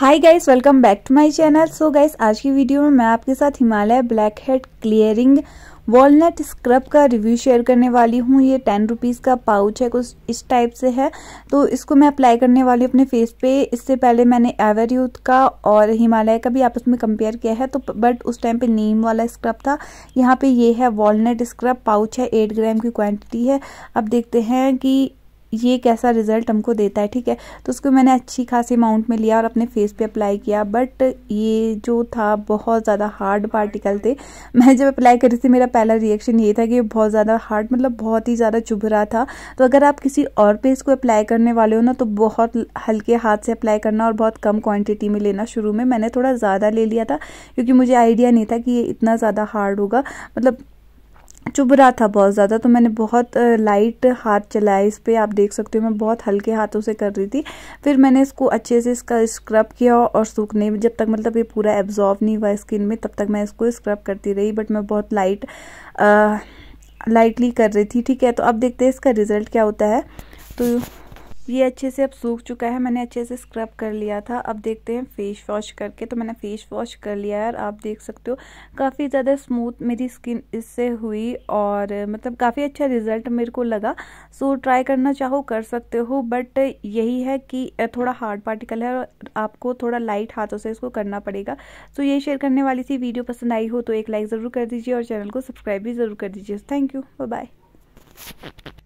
hi guys welcome back to my channel so guys आज की video में मैं आपके साथ Himalaya blackhead clearing walnut scrub का रिव्यू शेयर करने वाली हूँ ये टेन रुपीज़ का पाउच है कुछ इस टाइप से है तो इसको मैं अप्लाई करने वाली हूँ अपने फेस पे इससे पहले मैंने एवर यूथ का और हिमालय का भी आपस में कंपेयर किया है तो बट उस टाइम पे नीम वाला स्क्रब था यहाँ पे ये है वॉलनट स्क्रब पाउच है एट ग्राम की क्वान्टिटी है अब देखते हैं कि ये कैसा रिज़ल्ट हमको देता है ठीक है तो उसको मैंने अच्छी खासी अमाउंट में लिया और अपने फेस पे अप्लाई किया बट ये जो था बहुत ज़्यादा हार्ड पार्टिकल थे मैं जब अप्लाई करी थी मेरा पहला रिएक्शन ये था कि बहुत ज़्यादा हार्ड मतलब बहुत ही ज़्यादा चुभ रहा था तो अगर आप किसी और पे इसको अप्लाई करने वाले हो ना तो बहुत हल्के हाथ से अप्लाई करना और बहुत कम क्वान्टिटी में लेना शुरू में मैंने थोड़ा ज़्यादा ले लिया था क्योंकि मुझे आइडिया नहीं था कि ये इतना ज़्यादा हार्ड होगा मतलब चुभ रहा था बहुत ज़्यादा तो मैंने बहुत लाइट हाथ चलाया इस पर आप देख सकते हो मैं बहुत हल्के हाथों से कर रही थी फिर मैंने इसको अच्छे से इसका स्क्रब किया और सूखने जब तक मतलब ये पूरा एब्जॉर्व नहीं हुआ स्किन में तब तक मैं इसको स्क्रब करती रही बट मैं बहुत लाइट लाइटली कर रही थी ठीक है तो अब देखते हैं इसका रिज़ल्ट क्या होता है तो ये अच्छे से अब सूख चुका है मैंने अच्छे से स्क्रब कर लिया था अब देखते हैं फेस वॉश करके तो मैंने फेस वॉश कर लिया है और आप देख सकते हो काफ़ी ज़्यादा स्मूथ मेरी स्किन इससे हुई और मतलब काफ़ी अच्छा रिजल्ट मेरे को लगा सो ट्राई करना चाहो कर सकते हो बट यही है कि थोड़ा हार्ड पार्टिकल है और आपको थोड़ा लाइट हाथों से इसको करना पड़ेगा सो ये शेयर करने वाली थी वीडियो पसंद आई हो तो एक लाइक ज़रूर कर दीजिए और चैनल को सब्सक्राइब भी ज़रूर कर दीजिए थैंक यू बाय